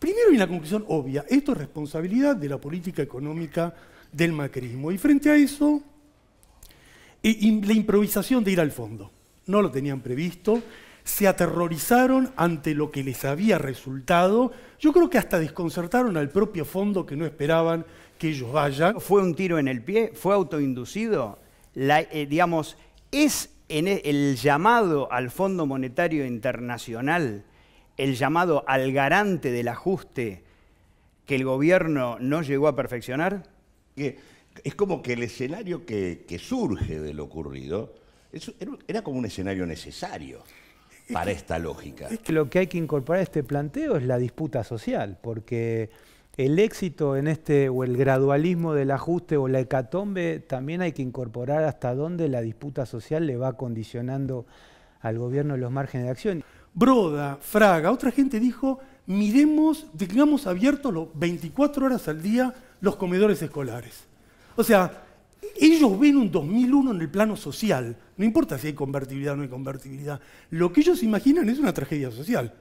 Primero y la conclusión obvia, esto es responsabilidad de la política económica del macrismo. Y frente a eso, la improvisación de ir al fondo. No lo tenían previsto, se aterrorizaron ante lo que les había resultado. Yo creo que hasta desconcertaron al propio fondo que no esperaban que ellos vayan. Fue un tiro en el pie, fue autoinducido. Eh, digamos, es el llamado al Fondo Monetario Internacional el llamado al garante del ajuste que el gobierno no llegó a perfeccionar? Es como que el escenario que, surge de lo ocurrido era como un escenario necesario para esta lógica. Es que lo que hay que incorporar a este planteo es la disputa social, porque el éxito en este, o el gradualismo del ajuste o la hecatombe, también hay que incorporar hasta dónde la disputa social le va condicionando al gobierno los márgenes de acción. Broda, Fraga, otra gente dijo, miremos, tengamos abiertos 24 horas al día los comedores escolares. O sea, ellos ven un 2001 en el plano social, no importa si hay convertibilidad o no hay convertibilidad, lo que ellos imaginan es una tragedia social.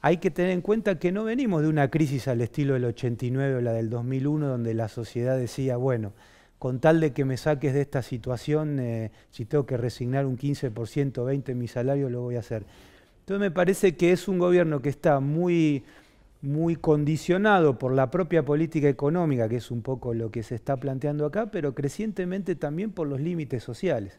Hay que tener en cuenta que no venimos de una crisis al estilo del 89 o la del 2001, donde la sociedad decía, bueno, con tal de que me saques de esta situación, eh, si tengo que resignar un 15%, 20% de mi salario, lo voy a hacer. Entonces me parece que es un gobierno que está muy, muy condicionado por la propia política económica, que es un poco lo que se está planteando acá, pero crecientemente también por los límites sociales.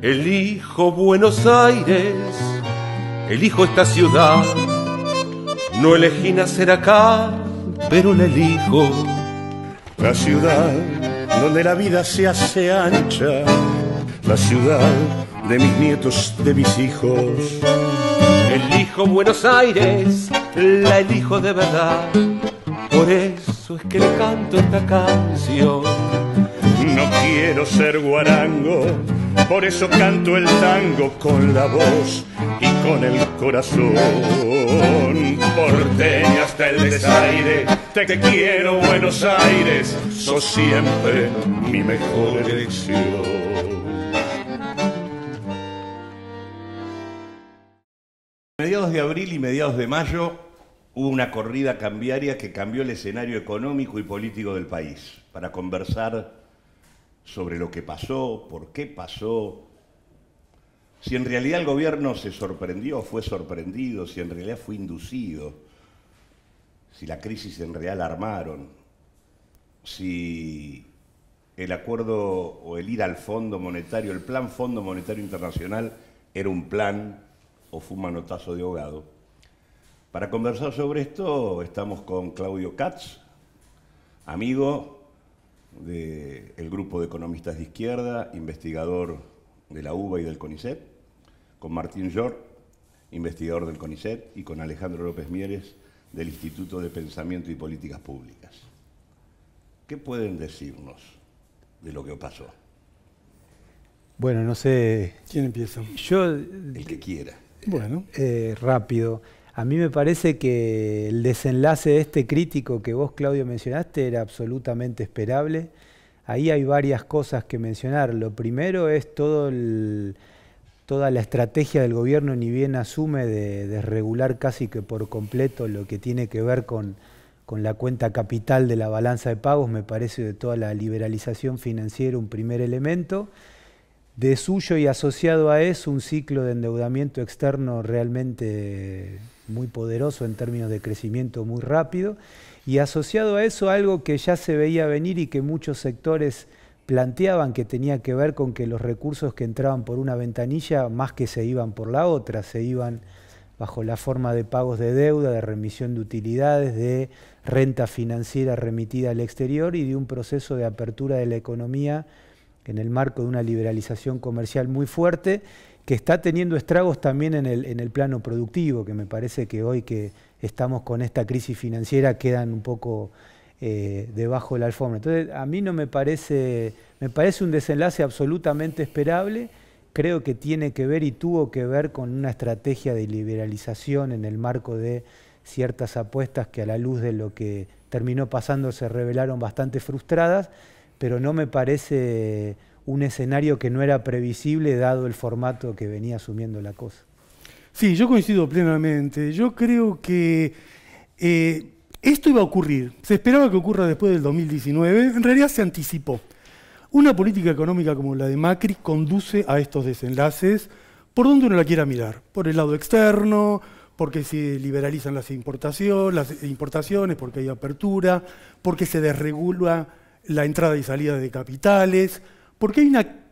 Elijo Buenos Aires, elijo esta ciudad. No elegí nacer acá, pero la elijo. La ciudad donde la vida se hace ancha, la ciudad de mis nietos, de mis hijos. Elijo Buenos Aires, la elijo de verdad. Por eso es que le canto esta canción. No quiero ser guarango, por eso canto el tango con la voz y con el corazón. Porteño hasta el desaire, te, quiero Buenos Aires, sos siempre mi mejor elección. Mediados de abril y mediados de mayo hubo una corrida cambiaria que cambió el escenario económico y político del país. Para conversar sobre lo que pasó, por qué pasó, si en realidad el gobierno se sorprendió, fue sorprendido, si en realidad fue inducido, si la crisis en realidad la armaron, si el acuerdo o el ir al Fondo Monetario, el plan Fondo Monetario Internacional era un plan o fue un manotazo de ahogado. Para conversar sobre esto estamos con Claudio Katz, amigo, del grupo de economistas de izquierda, investigador de la UBA y del CONICET, con Martín Llor, investigador del CONICET, y con Alejandro López Mieres, del Instituto de Pensamiento y Políticas Públicas. ¿Qué pueden decirnos de lo que pasó? Bueno, no sé. ¿Quién empieza? Yo. El que quiera. Eh, bueno. Eh, rápido. A mí me parece que el desenlace de este crítico que vos, Claudio, mencionaste era absolutamente esperable. Ahí hay varias cosas que mencionar. Lo primero es toda la estrategia del gobierno, ni bien asume, de desregular casi que por completo lo que tiene que ver con, con la cuenta capital de la balanza de pagos, me parece de toda la liberalización financiera un primer elemento. De suyo y asociado a eso, un ciclo de endeudamiento externo realmente muy poderoso en términos de crecimiento muy rápido, y asociado a eso algo que ya se veía venir y que muchos sectores planteaban que tenía que ver con que los recursos que entraban por una ventanilla, más que se iban por la otra, se iban bajo la forma de pagos de deuda, de remisión de utilidades, de renta financiera remitida al exterior y de un proceso de apertura de la economía en el marco de una liberalización comercial muy fuerte, que está teniendo estragos también en el, plano productivo, que me parece que hoy que estamos con esta crisis financiera quedan un poco eh, debajo de la alfombra. Entonces, a mí no me parece, me parece un desenlace absolutamente esperable, creo que tiene que ver y tuvo que ver con una estrategia de liberalización en el marco de ciertas apuestas que a la luz de lo que terminó pasando se revelaron bastante frustradas pero no me parece un escenario que no era previsible dado el formato que venía asumiendo la cosa. Sí, yo coincido plenamente. Yo creo que eh, esto iba a ocurrir. Se esperaba que ocurra después del 2019. En realidad se anticipó. Una política económica como la de Macri conduce a estos desenlaces por donde uno la quiera mirar. Por el lado externo, porque se liberalizan las, las importaciones, porque hay apertura, porque se desregula la entrada y salida de capitales, porque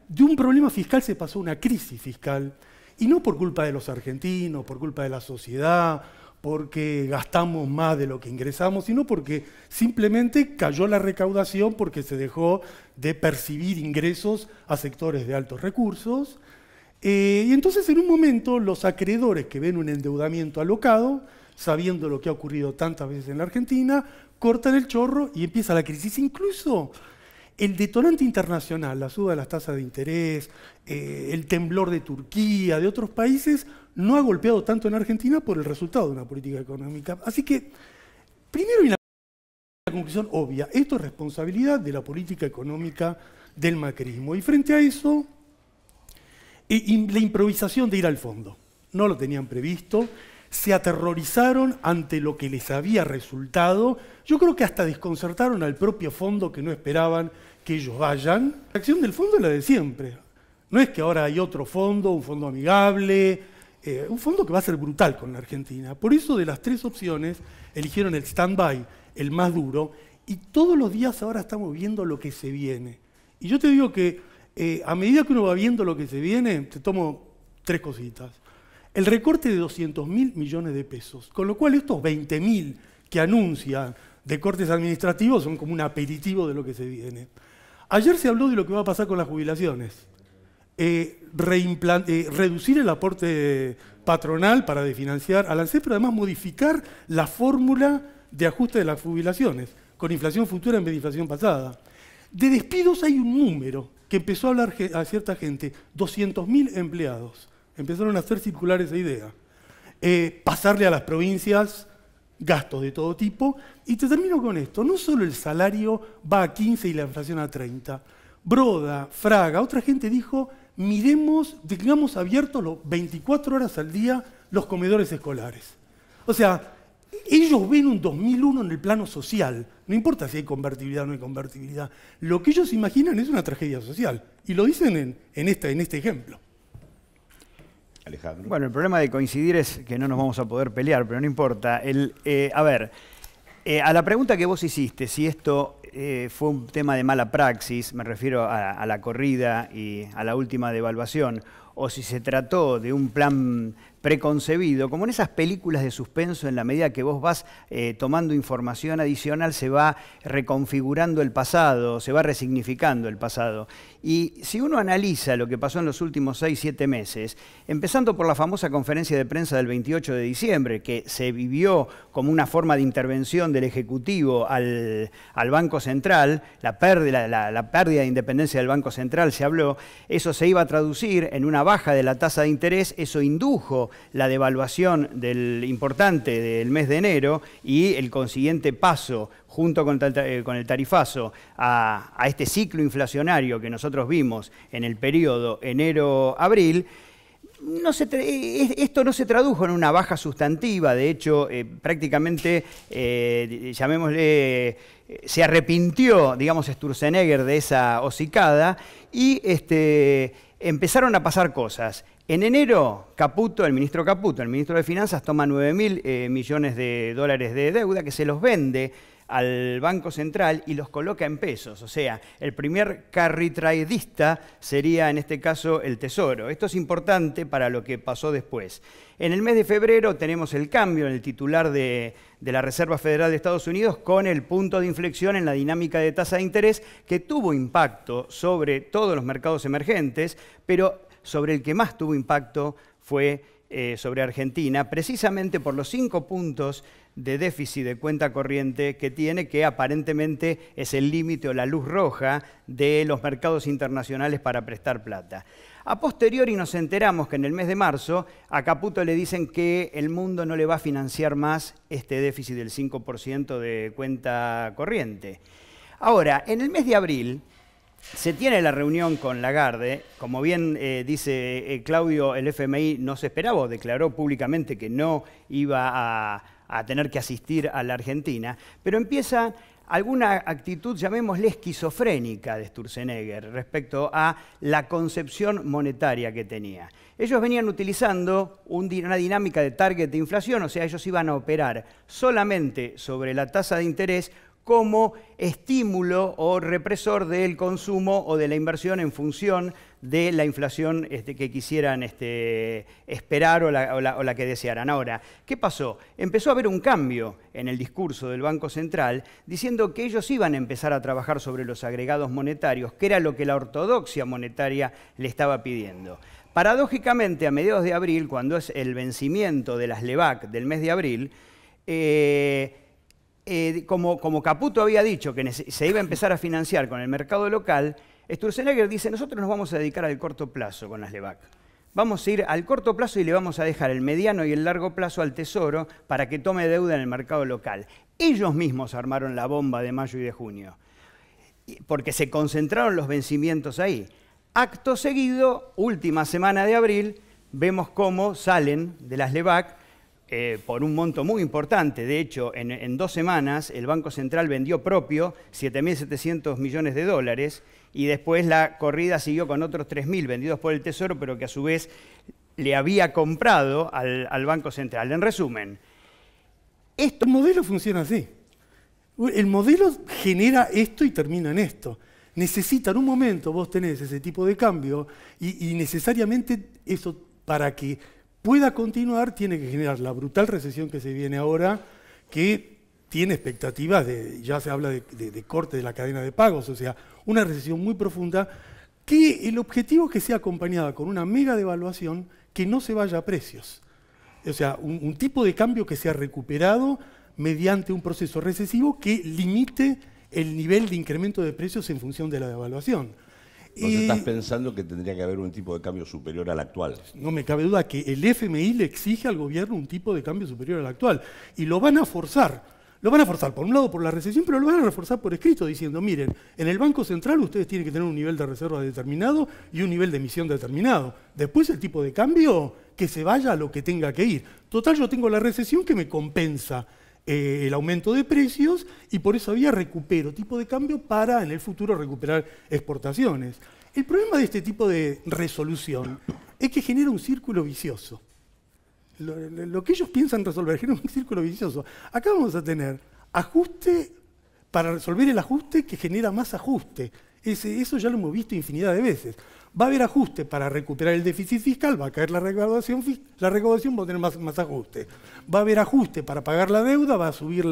de un problema fiscal se pasó una crisis fiscal, y no por culpa de los argentinos, por culpa de la sociedad, porque gastamos más de lo que ingresamos, sino porque simplemente cayó la recaudación porque se dejó de percibir ingresos a sectores de altos recursos. Eh, y entonces en un momento los acreedores que ven un endeudamiento alocado, sabiendo lo que ha ocurrido tantas veces en la Argentina, cortan el chorro y empieza la crisis. Incluso el detonante internacional, la suba de las tasas de interés, eh, el temblor de Turquía, de otros países, no ha golpeado tanto en Argentina por el resultado de una política económica. Así que, primero y la conclusión obvia, esto es responsabilidad de la política económica del macrismo. Y frente a eso, eh, la improvisación de ir al fondo. No lo tenían previsto se aterrorizaron ante lo que les había resultado. Yo creo que hasta desconcertaron al propio fondo que no esperaban que ellos vayan. La acción del fondo es la de siempre. No es que ahora hay otro fondo, un fondo amigable, eh, un fondo que va a ser brutal con la Argentina. Por eso de las tres opciones eligieron el stand-by, el más duro, y todos los días ahora estamos viendo lo que se viene. Y yo te digo que eh, a medida que uno va viendo lo que se viene, te tomo tres cositas el recorte de 200.000 mil millones de pesos, con lo cual estos 20.000 que anuncia de cortes administrativos son como un aperitivo de lo que se viene. Ayer se habló de lo que va a pasar con las jubilaciones. Eh, eh, reducir el aporte patronal para definanciar la ANSES, pero además modificar la fórmula de ajuste de las jubilaciones, con inflación futura en vez de inflación pasada. De despidos hay un número que empezó a hablar a cierta gente, 200.000 empleados. Empezaron a hacer circular esa idea. Eh, pasarle a las provincias gastos de todo tipo. Y te termino con esto. No solo el salario va a 15 y la inflación a 30. Broda, Fraga, otra gente dijo, miremos, tengamos abiertos los 24 horas al día los comedores escolares. O sea, ellos ven un 2001 en el plano social. No importa si hay convertibilidad o no hay convertibilidad. Lo que ellos imaginan es una tragedia social. Y lo dicen en este ejemplo. Bueno, el problema de coincidir es que no nos vamos a poder pelear, pero no importa. El, eh, a ver, eh, a la pregunta que vos hiciste, si esto eh, fue un tema de mala praxis, me refiero a, la corrida y a la última devaluación, o si se trató de un plan preconcebido, como en esas películas de suspenso, en la medida que vos vas eh, tomando información adicional, se va reconfigurando el pasado, se va resignificando el pasado. Y si uno analiza lo que pasó en los últimos seis siete meses, empezando por la famosa conferencia de prensa del 28 de diciembre, que se vivió como una forma de intervención del Ejecutivo al, Banco Central, la pérdida, la pérdida de independencia del Banco Central se habló, eso se iba a traducir en una baja de la tasa de interés, eso indujo la devaluación del importante del mes de enero y el consiguiente paso junto con, eh, el tarifazo a, este ciclo inflacionario que nosotros vimos en el periodo enero-abril, eh, esto no se tradujo en una baja sustantiva, de hecho, eh, prácticamente, llamémosle, se arrepintió, digamos, Sturzenegger de esa hocicada y este, empezaron a pasar cosas. En enero, Caputo, el ministro Caputo, el ministro de Finanzas, toma 9.000 eh, millones de dólares de deuda que se los vende al Banco Central y los coloca en pesos. O sea, el primer carritraidista sería en este caso el Tesoro. Esto es importante para lo que pasó después. En el mes de febrero tenemos el cambio en el titular de, de la Reserva Federal de Estados Unidos con el punto de inflexión en la dinámica de tasa de interés que tuvo impacto sobre todos los mercados emergentes, pero sobre el que más tuvo impacto fue eh, sobre Argentina, precisamente por los cinco puntos de déficit de cuenta corriente que tiene, que aparentemente es el límite o la luz roja de los mercados internacionales para prestar plata. A posteriori nos enteramos que en el mes de marzo a Caputo le dicen que el mundo no le va a financiar más este déficit del 5% de cuenta corriente. Ahora, en el mes de abril, se tiene la reunión con Lagarde. Como bien eh, dice eh, Claudio, el FMI no se esperaba o declaró públicamente que no iba a, a tener que asistir a la Argentina. Pero empieza alguna actitud, llamémosle esquizofrénica, de Sturzenegger respecto a la concepción monetaria que tenía. Ellos venían utilizando una dinámica de target de inflación, o sea, ellos iban a operar solamente sobre la tasa de interés como estímulo o represor del consumo o de la inversión en función de la inflación este, que quisieran este, esperar o la, que desearan. Ahora, ¿qué pasó? Empezó a haber un cambio en el discurso del Banco Central diciendo que ellos iban a empezar a trabajar sobre los agregados monetarios, que era lo que la ortodoxia monetaria le estaba pidiendo. Paradójicamente, a mediados de abril, cuando es el vencimiento de las LEVAC del mes de abril, eh, eh, como, como Caputo había dicho que se iba a empezar a financiar con el mercado local, Sturzenegger dice, nosotros nos vamos a dedicar al corto plazo con las LEVAC. Vamos a ir al corto plazo y le vamos a dejar el mediano y el largo plazo al Tesoro para que tome deuda en el mercado local. Ellos mismos armaron la bomba de mayo y de junio, porque se concentraron los vencimientos ahí. Acto seguido, última semana de abril, vemos cómo salen de las LEVAC eh, por un monto muy importante. De hecho, en, dos semanas el Banco Central vendió propio 7.700 millones de dólares y después la corrida siguió con otros 3.000 vendidos por el Tesoro, pero que a su vez le había comprado al, Banco Central. En resumen, El modelo funciona así. El modelo genera esto y termina en esto. Necesitan un momento, vos tenés ese tipo de cambio y necesariamente eso para que pueda continuar, tiene que generar la brutal recesión que se viene ahora, que tiene expectativas de, ya se habla de, corte de la cadena de pagos, o sea, una recesión muy profunda, que el objetivo es que sea acompañada con una mega devaluación que no se vaya a precios. O sea, un, un tipo de cambio que sea recuperado mediante un proceso recesivo que limite el nivel de incremento de precios en función de la devaluación. Entonces estás pensando que tendría que haber un tipo de cambio superior al actual. No me cabe duda que el FMI le exige al gobierno un tipo de cambio superior al actual. Y lo van a forzar. Lo van a forzar, por un lado, por la recesión, pero lo van a reforzar por escrito, diciendo, miren, en el Banco Central ustedes tienen que tener un nivel de reserva determinado y un nivel de emisión determinado. Después el tipo de cambio, que se vaya a lo que tenga que ir. Total, yo tengo la recesión que me compensa eh, el aumento de precios y por eso había recupero, tipo de cambio para en el futuro recuperar exportaciones. El problema de este tipo de resolución es que genera un círculo vicioso. Lo, lo que ellos piensan resolver genera un círculo vicioso. Acá vamos a tener ajuste para resolver el ajuste que genera más ajuste. Ese, eso ya lo hemos visto infinidad de veces va a haber ajuste para recuperar el déficit fiscal, va a caer la recaudación, la recaudación va a tener más, ajuste. Va a haber ajuste para pagar la deuda, va a subir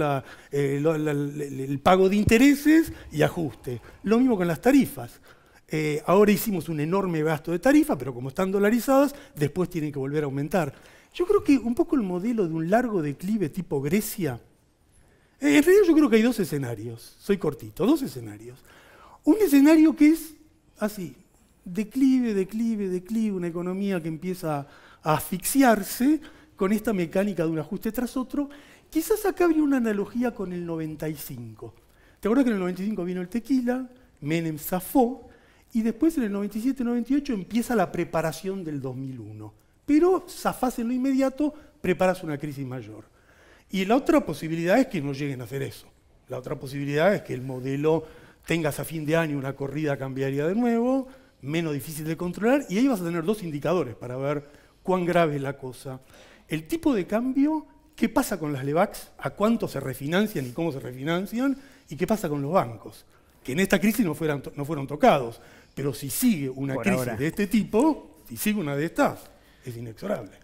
eh, el pago de intereses y ajuste. Lo mismo con las tarifas. Eh, ahora hicimos un enorme gasto de tarifa, pero como están dolarizadas, después tienen que volver a aumentar. Yo creo que un poco el modelo de un largo declive tipo Grecia, eh, en realidad yo creo que hay dos escenarios, soy cortito, dos escenarios. Un escenario que es así, declive, declive, declive, una economía que empieza a asfixiarse con esta mecánica de un ajuste tras otro, quizás acá habría una analogía con el 95. ¿Te acuerdas que en el 95 vino el tequila, Menem zafó, y después en el 97-98 empieza la preparación del 2001? Pero zafás en lo inmediato, preparas una crisis mayor. Y la otra posibilidad es que no lleguen a hacer eso. La otra posibilidad es que el modelo tengas a fin de año una corrida cambiaría de nuevo, menos difícil de controlar, y ahí vas a tener dos indicadores para ver cuán grave es la cosa. El tipo de cambio, qué pasa con las LEVACs, a cuánto se refinancian y cómo se refinancian, y qué pasa con los bancos, que en esta crisis no, fueran, no fueron tocados. Pero si sigue una crisis de este tipo, si sigue una de estas, es inexorable.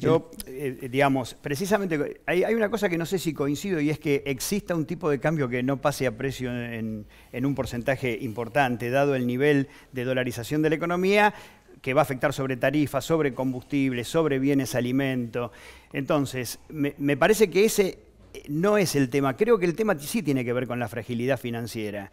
Yo, eh, digamos, precisamente hay, una cosa que no sé si coincido y es que exista un tipo de cambio que no pase a precio en, un porcentaje importante, dado el nivel de dolarización de la economía, que va a afectar sobre tarifas, sobre combustibles, sobre bienes alimento. Entonces, me, parece que ese eh, no es el tema. Creo que el tema sí tiene que ver con la fragilidad financiera.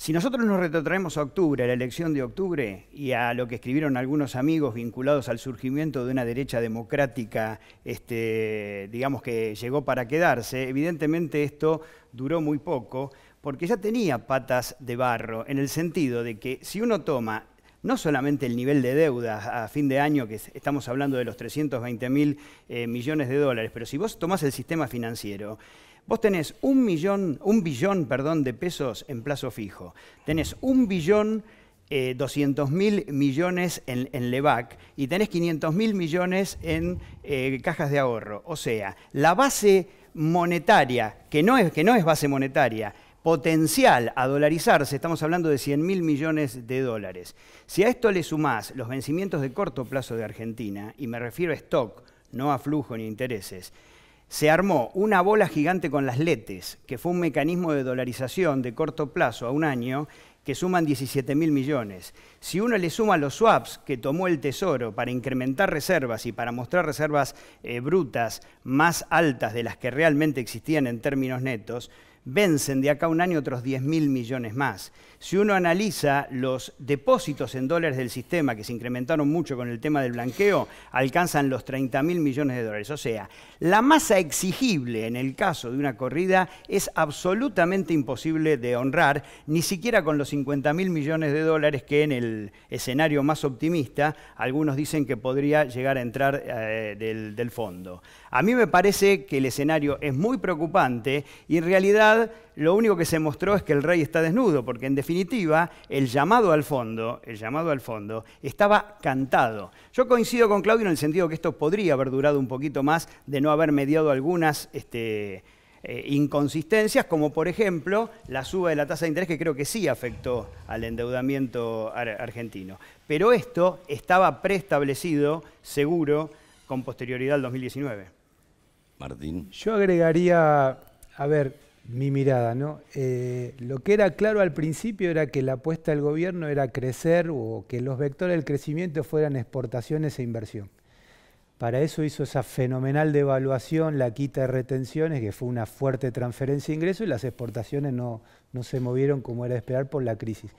Si nosotros nos retrotraemos a octubre, a la elección de octubre, y a lo que escribieron algunos amigos vinculados al surgimiento de una derecha democrática, este, digamos que llegó para quedarse, evidentemente esto duró muy poco, porque ya tenía patas de barro, en el sentido de que si uno toma no solamente el nivel de deuda a fin de año, que estamos hablando de los 320 mil eh, millones de dólares, pero si vos tomás el sistema financiero, vos tenés un, millón, un billón perdón, de pesos en plazo fijo, tenés un billón eh, doscientos 200 mil millones en, LEVAC y tenés 500 mil millones en eh, cajas de ahorro. O sea, la base monetaria, que no es, que no es base monetaria, potencial a dolarizarse, estamos hablando de 100 mil millones de dólares. Si a esto le sumás los vencimientos de corto plazo de Argentina, y me refiero a stock, no a flujo ni intereses, se armó una bola gigante con las letes, que fue un mecanismo de dolarización de corto plazo a un año, que suman 17 mil millones. Si uno le suma los swaps que tomó el Tesoro para incrementar reservas y para mostrar reservas eh, brutas más altas de las que realmente existían en términos netos, vencen de acá un año otros 10.000 millones más. Si uno analiza los depósitos en dólares del sistema, que se incrementaron mucho con el tema del blanqueo, alcanzan los 30 mil millones de dólares. O sea, la masa exigible en el caso de una corrida es absolutamente imposible de honrar, ni siquiera con los 50 mil millones de dólares que en el escenario más optimista algunos dicen que podría llegar a entrar eh, del, del fondo. A mí me parece que el escenario es muy preocupante y en realidad lo único que se mostró es que el rey está desnudo, porque en definitiva definitiva, el llamado al fondo, el llamado al fondo, estaba cantado. Yo coincido con Claudio en el sentido que esto podría haber durado un poquito más de no haber mediado algunas este, eh, inconsistencias, como por ejemplo la suba de la tasa de interés, que creo que sí afectó al endeudamiento argentino. Pero esto estaba preestablecido, seguro, con posterioridad al 2019. Martín. Yo agregaría, a ver, mi mirada, ¿no? Eh, lo que era claro al principio era que la apuesta del gobierno era crecer o que los vectores del crecimiento fueran exportaciones e inversión. Para eso hizo esa fenomenal devaluación, la quita de retenciones, que fue una fuerte transferencia de ingresos y las exportaciones no, no se movieron como era de esperar por la crisis.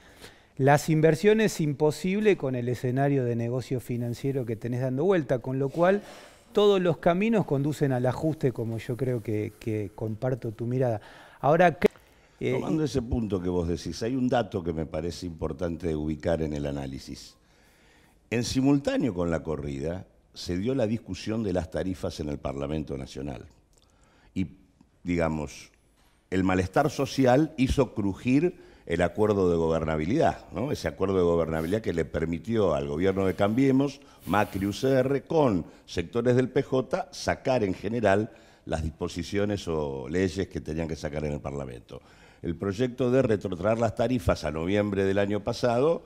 Las inversiones imposible con el escenario de negocio financiero que tenés dando vuelta, con lo cual todos los caminos conducen al ajuste, como yo creo que, comparto tu mirada. Ahora, eh, Tomando ese punto que vos decís, hay un dato que me parece importante ubicar en el análisis. En simultáneo con la corrida, se dio la discusión de las tarifas en el Parlamento Nacional. Y, digamos, el malestar social hizo crujir el acuerdo de gobernabilidad, ¿no? ese acuerdo de gobernabilidad que le permitió al gobierno de Cambiemos, Macri UCR, con sectores del PJ, sacar en general las disposiciones o leyes que tenían que sacar en el Parlamento. El proyecto de retrotraer las tarifas a noviembre del año pasado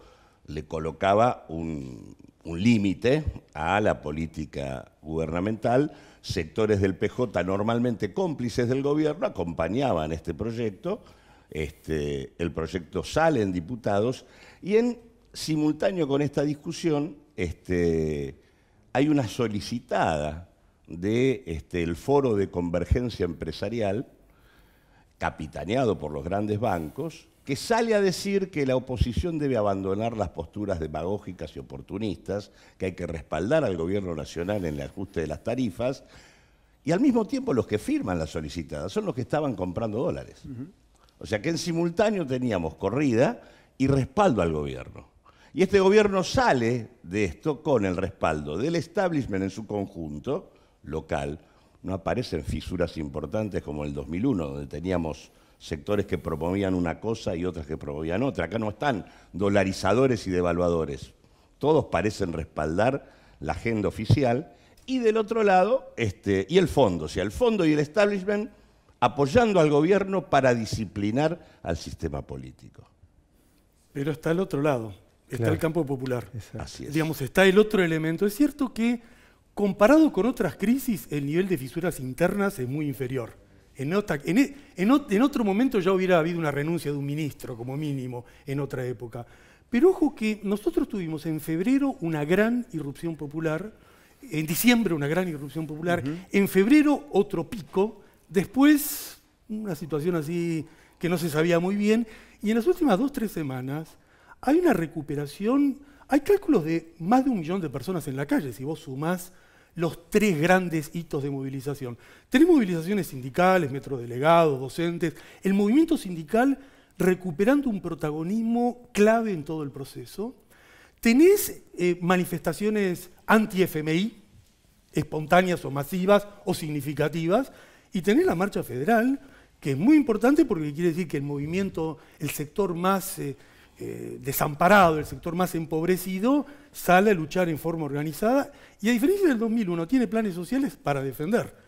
le colocaba un, un límite a la política gubernamental. Sectores del PJ normalmente cómplices del gobierno acompañaban este proyecto este, el proyecto sale en diputados y en simultáneo con esta discusión este, hay una solicitada del este, el foro de convergencia empresarial capitaneado por los grandes bancos, que sale a decir que la oposición debe abandonar las posturas demagógicas y oportunistas, que hay que respaldar al gobierno nacional en el ajuste de las tarifas, y al mismo tiempo los que firman la solicitada son los que estaban comprando dólares. O sea que en simultáneo teníamos corrida y respaldo al gobierno. Y este gobierno sale de esto con el respaldo del establishment en su conjunto local. No aparecen fisuras importantes como el 2001, donde teníamos sectores que promovían una cosa y otras que promovían otra. Acá no están dolarizadores y devaluadores. Todos parecen respaldar la agenda oficial. Y del otro lado, este, y el fondo, o sea, el fondo y el establishment apoyando al gobierno para disciplinar al sistema político. Pero está el otro lado, está el campo popular. Así es. Digamos, está el otro elemento. Es cierto que comparado con otras crisis, el nivel de fisuras internas es muy inferior. E, en, otro momento ya hubiera habido una renuncia de un ministro, como mínimo, en otra época. Pero ojo que nosotros tuvimos en febrero una gran irrupción popular, en diciembre una gran irrupción popular, en febrero otro pico, Después, una situación así que no se sabía muy bien, y en las últimas dos, o tres semanas hay una recuperación, hay cálculos de más de un millón de personas en la calle, si vos sumás los tres grandes hitos de movilización. Tenés movilizaciones sindicales, metrodelegados, docentes, el movimiento sindical recuperando un protagonismo clave en todo el proceso. Tenés eh, manifestaciones anti-FMI, espontáneas o masivas o significativas, y tener la marcha federal, que es muy importante porque quiere decir que el movimiento, el sector más eh, eh, desamparado, el sector más empobrecido, sale a luchar en forma organizada y a diferencia del 2001 tiene planes sociales para defender.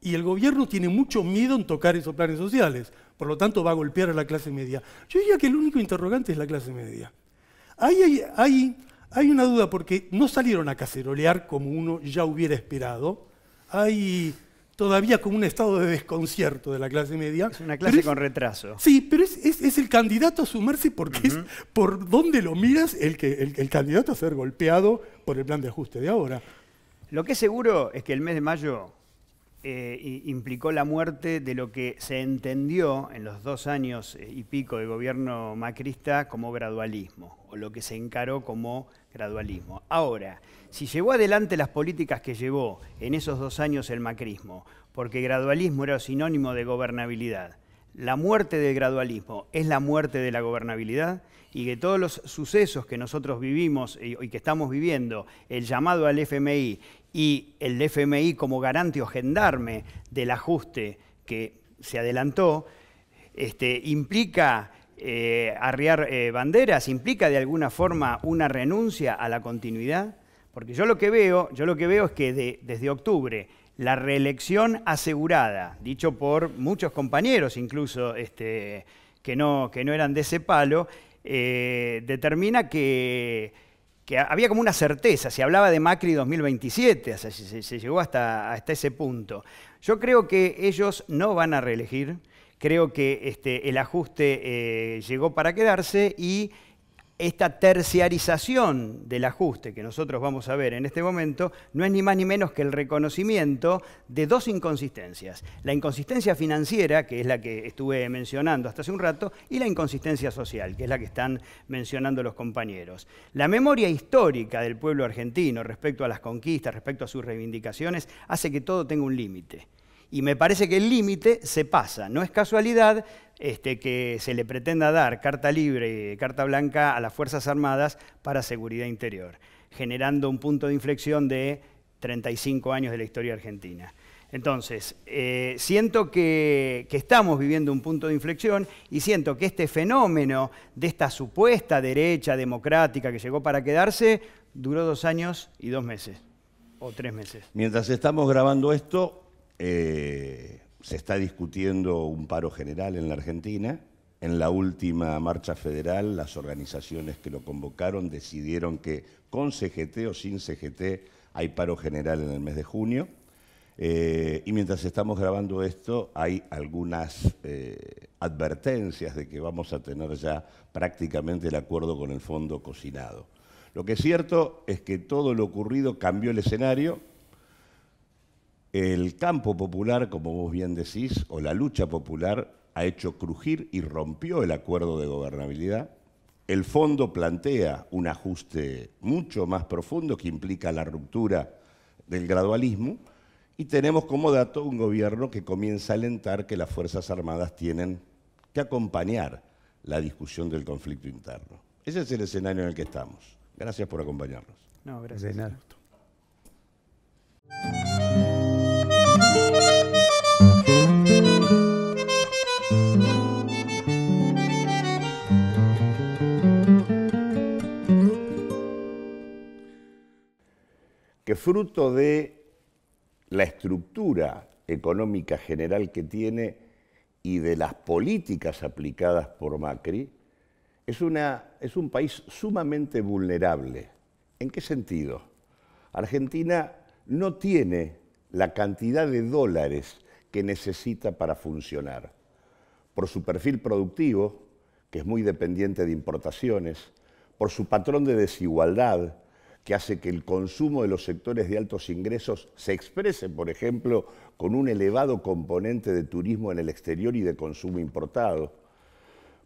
Y el gobierno tiene mucho miedo en tocar esos planes sociales, por lo tanto va a golpear a la clase media. Yo diría que el único interrogante es la clase media. hay, hay, hay una duda porque no salieron a cacerolear como uno ya hubiera esperado. Hay todavía con un estado de desconcierto de la clase media. Es una clase con retraso. Sí, pero es, el candidato a sumarse porque es por donde lo miras el, que, el, el candidato a ser golpeado por el plan de ajuste de ahora. Lo que es seguro es que el mes de mayo eh, implicó la muerte de lo que se entendió en los dos años eh, y pico de gobierno macrista como gradualismo, o lo que se encaró como gradualismo. Ahora, si llevó adelante las políticas que llevó en esos dos años el macrismo, porque gradualismo era sinónimo de gobernabilidad, la muerte del gradualismo es la muerte de la gobernabilidad y que todos los sucesos que nosotros vivimos eh, y que estamos viviendo, el llamado al FMI y el FMI como garante o gendarme del ajuste que se adelantó, este, implica eh, arriar eh, banderas, implica de alguna forma una renuncia a la continuidad, porque yo lo que veo, yo lo que veo es que desde octubre la reelección asegurada, dicho por muchos compañeros incluso este, que, no, que no eran de ese palo, eh, determina que que había como una certeza, se hablaba de Macri 2027, se, llegó hasta, ese punto. Yo creo que ellos no van a reelegir, creo que este, el ajuste eh, llegó para quedarse y esta terciarización del ajuste que nosotros vamos a ver en este momento no es ni más ni menos que el reconocimiento de dos inconsistencias. La inconsistencia financiera, que es la que estuve mencionando hasta hace un rato, y la inconsistencia social, que es la que están mencionando los compañeros. La memoria histórica del pueblo argentino respecto a las conquistas, respecto a sus reivindicaciones, hace que todo tenga un límite. Y me parece que el límite se pasa. No es casualidad este, que se le pretenda dar carta libre, carta blanca a las Fuerzas Armadas para seguridad interior, generando un punto de inflexión de 35 años de la historia argentina. Entonces, eh, siento que, estamos viviendo un punto de inflexión y siento que este fenómeno de esta supuesta derecha democrática que llegó para quedarse duró dos años y dos meses, o tres meses. Mientras estamos grabando esto, eh, se está discutiendo un paro general en la Argentina. En la última marcha federal, las organizaciones que lo convocaron decidieron que con CGT o sin CGT hay paro general en el mes de junio. Eh, y mientras estamos grabando esto, hay algunas eh, advertencias de que vamos a tener ya prácticamente el acuerdo con el fondo cocinado. Lo que es cierto es que todo lo ocurrido cambió el escenario, el campo popular, como vos bien decís, o la lucha popular, ha hecho crujir y rompió el acuerdo de gobernabilidad. El fondo plantea un ajuste mucho más profundo que implica la ruptura del gradualismo y tenemos como dato un gobierno que comienza a alentar que las Fuerzas Armadas tienen que acompañar la discusión del conflicto interno. Ese es el escenario en el que estamos. Gracias por acompañarnos. No, gracias. que fruto de la estructura económica general que tiene y de las políticas aplicadas por Macri, es, una, es un país sumamente vulnerable. ¿En qué sentido? Argentina no tiene la cantidad de dólares que necesita para funcionar. Por su perfil productivo, que es muy dependiente de importaciones, por su patrón de desigualdad, que hace que el consumo de los sectores de altos ingresos se exprese, por ejemplo, con un elevado componente de turismo en el exterior y de consumo importado.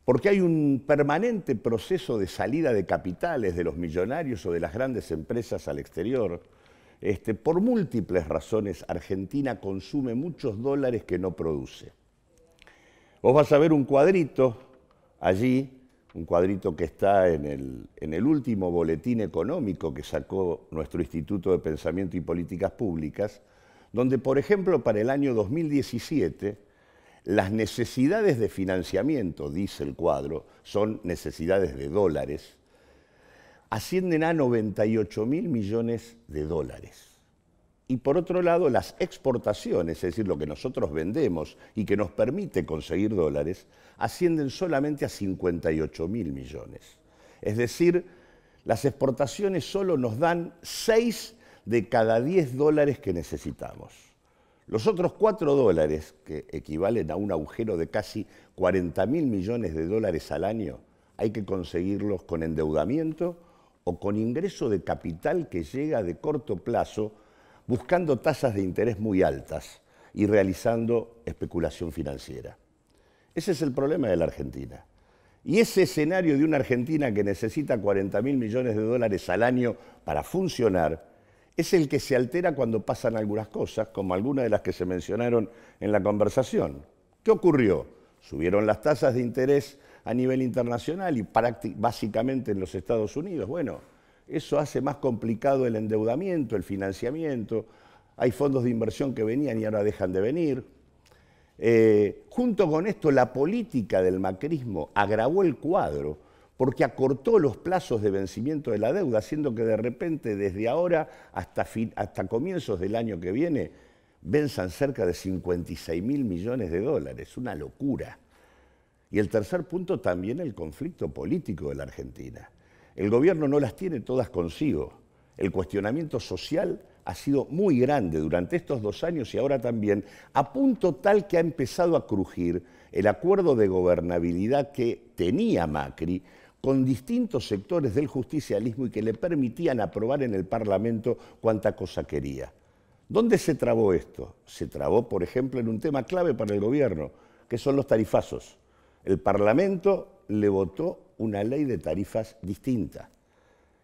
Porque hay un permanente proceso de salida de capitales de los millonarios o de las grandes empresas al exterior. Este, por múltiples razones, Argentina consume muchos dólares que no produce. Vos vas a ver un cuadrito allí un cuadrito que está en el, en el, último boletín económico que sacó nuestro Instituto de Pensamiento y Políticas Públicas, donde, por ejemplo, para el año 2017, las necesidades de financiamiento, dice el cuadro, son necesidades de dólares, ascienden a 98 mil millones de dólares. Y por otro lado, las exportaciones, es decir, lo que nosotros vendemos y que nos permite conseguir dólares, ascienden solamente a 58 mil millones. Es decir, las exportaciones solo nos dan 6 de cada 10 dólares que necesitamos. Los otros 4 dólares, que equivalen a un agujero de casi 40 mil millones de dólares al año, hay que conseguirlos con endeudamiento o con ingreso de capital que llega de corto plazo buscando tasas de interés muy altas y realizando especulación financiera. Ese es el problema de la Argentina. Y ese escenario de una Argentina que necesita 40 mil millones de dólares al año para funcionar es el que se altera cuando pasan algunas cosas, como algunas de las que se mencionaron en la conversación. ¿Qué ocurrió? Subieron las tasas de interés a nivel internacional y básicamente en los Estados Unidos. Bueno, eso hace más complicado el endeudamiento, el financiamiento. Hay fondos de inversión que venían y ahora dejan de venir. Eh, junto con esto, la política del macrismo agravó el cuadro porque acortó los plazos de vencimiento de la deuda, haciendo que de repente desde ahora hasta, hasta comienzos del año que viene venzan cerca de 56 mil millones de dólares, una locura. Y el tercer punto también el conflicto político de la Argentina. El gobierno no las tiene todas consigo. El cuestionamiento social ha sido muy grande durante estos dos años y ahora también, a punto tal que ha empezado a crujir el acuerdo de gobernabilidad que tenía Macri con distintos sectores del justicialismo y que le permitían aprobar en el Parlamento cuanta cosa quería. ¿Dónde se trabó esto? Se trabó, por ejemplo, en un tema clave para el gobierno, que son los tarifazos. El Parlamento le votó una ley de tarifas distinta.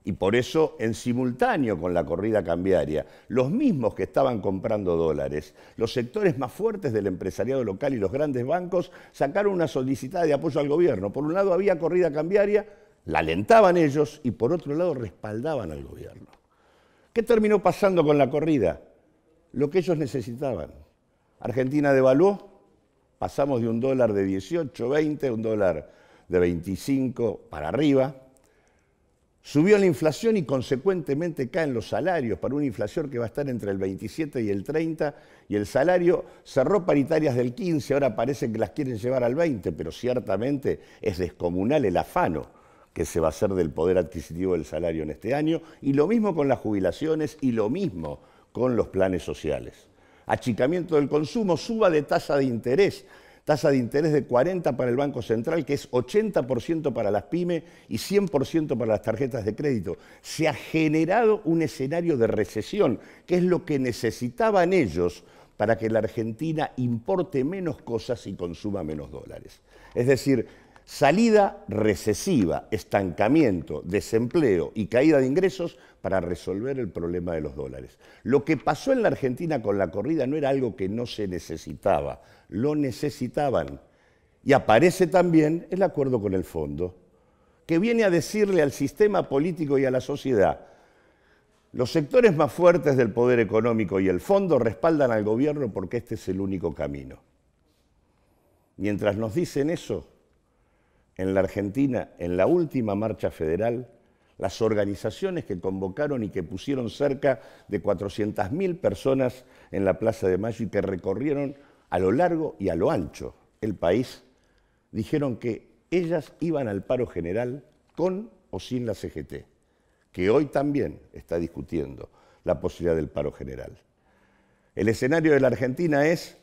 Y por eso, en simultáneo con la corrida cambiaria, los mismos que estaban comprando dólares, los sectores más fuertes del empresariado local y los grandes bancos sacaron una solicitada de apoyo al gobierno. Por un lado había corrida cambiaria, la alentaban ellos y por otro lado respaldaban al gobierno. ¿Qué terminó pasando con la corrida? Lo que ellos necesitaban. Argentina devaluó, pasamos de un dólar de 18, 20 un dólar de 25 para arriba Subió la inflación y consecuentemente caen los salarios para una inflación que va a estar entre el 27 y el 30 y el salario cerró paritarias del 15, ahora parece que las quieren llevar al 20, pero ciertamente es descomunal el afano que se va a hacer del poder adquisitivo del salario en este año y lo mismo con las jubilaciones y lo mismo con los planes sociales achicamiento del consumo, suba de tasa de interés tasa de interés de 40 para el Banco Central, que es 80% para las pymes y 100% para las tarjetas de crédito. Se ha generado un escenario de recesión, que es lo que necesitaban ellos para que la Argentina importe menos cosas y consuma menos dólares. Es decir, Salida recesiva, estancamiento, desempleo y caída de ingresos para resolver el problema de los dólares. Lo que pasó en la Argentina con la corrida no era algo que no se necesitaba, lo necesitaban. Y aparece también el acuerdo con el fondo, que viene a decirle al sistema político y a la sociedad, los sectores más fuertes del poder económico y el fondo respaldan al gobierno porque este es el único camino. Mientras nos dicen eso, en la Argentina, en la última marcha federal, las organizaciones que convocaron y que pusieron cerca de 400.000 personas en la Plaza de Mayo y que recorrieron a lo largo y a lo ancho el país, dijeron que ellas iban al paro general con o sin la CGT, que hoy también está discutiendo la posibilidad del paro general. El escenario de la Argentina es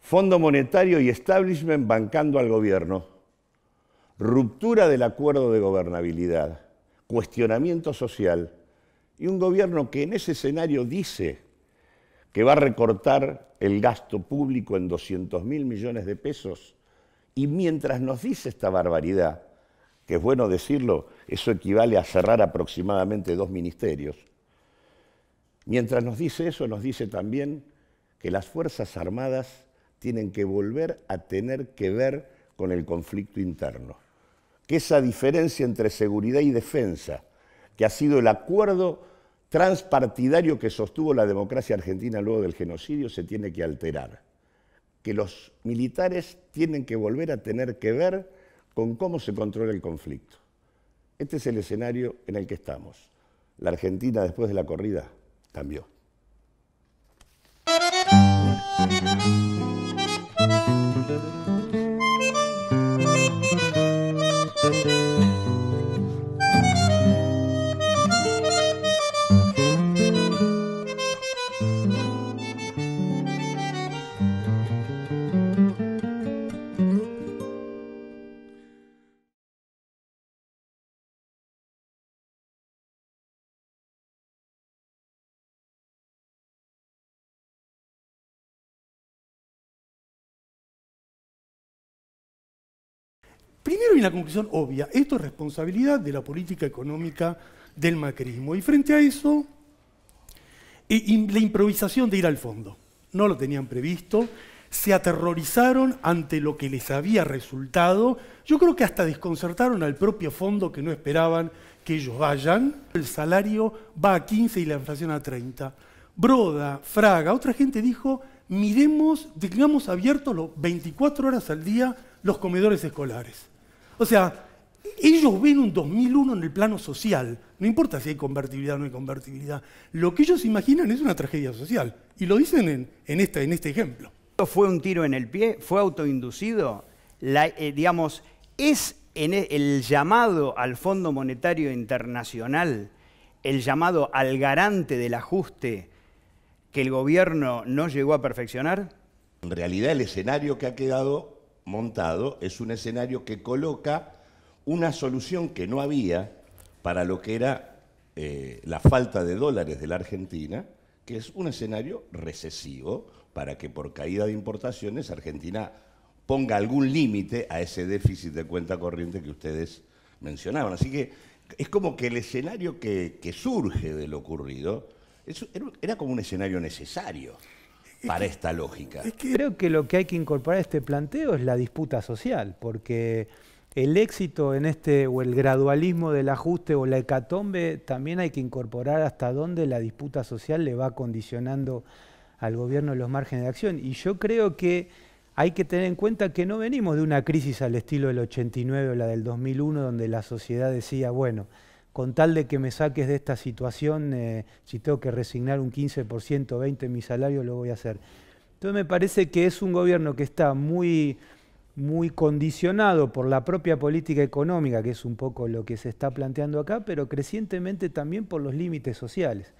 Fondo Monetario y establishment bancando al gobierno ruptura del acuerdo de gobernabilidad, cuestionamiento social y un gobierno que en ese escenario dice que va a recortar el gasto público en 200 mil millones de pesos y mientras nos dice esta barbaridad, que es bueno decirlo, eso equivale a cerrar aproximadamente dos ministerios, mientras nos dice eso nos dice también que las Fuerzas Armadas tienen que volver a tener que ver con el conflicto interno que esa diferencia entre seguridad y defensa, que ha sido el acuerdo transpartidario que sostuvo la democracia argentina luego del genocidio, se tiene que alterar. Que los militares tienen que volver a tener que ver con cómo se controla el conflicto. Este es el escenario en el que estamos. La Argentina después de la corrida cambió. Primero hay una conclusión obvia, esto es responsabilidad de la política económica del macrismo. Y frente a eso, e la improvisación de ir al fondo. No lo tenían previsto, se aterrorizaron ante lo que les había resultado. Yo creo que hasta desconcertaron al propio fondo que no esperaban que ellos vayan. El salario va a 15 y la inflación a 30. Broda, Fraga, otra gente dijo, miremos, tengamos abiertos 24 horas al día los comedores escolares. O sea, ellos ven un 2001 en el plano social. No importa si hay convertibilidad o no hay convertibilidad. Lo que ellos imaginan es una tragedia social. Y lo dicen en, este, en este ejemplo. ¿Fue un tiro en el pie? ¿Fue autoinducido? Eh, digamos, ¿es e, el llamado al Fondo Monetario Internacional, el llamado al garante del ajuste que el gobierno no llegó a perfeccionar? En realidad el escenario que ha quedado montado es un escenario que coloca una solución que no había para lo que era eh, la falta de dólares de la Argentina, que es un escenario recesivo para que por caída de importaciones Argentina ponga algún límite a ese déficit de cuenta corriente que ustedes mencionaban. Así que es como que el escenario que, surge de lo ocurrido era como un escenario necesario para esta lógica. Creo que lo que hay que incorporar a este planteo es la disputa social, porque el éxito en este, o el gradualismo del ajuste o la hecatombe, también hay que incorporar hasta dónde la disputa social le va condicionando al gobierno los márgenes de acción. Y yo creo que hay que tener en cuenta que no venimos de una crisis al estilo del 89 o la del 2001, donde la sociedad decía, bueno, con tal de que me saques de esta situación, eh, si tengo que resignar un 15%, 20% de mi salario, lo voy a hacer. Entonces me parece que es un gobierno que está muy, muy condicionado por la propia política económica, que es un poco lo que se está planteando acá, pero crecientemente también por los límites sociales.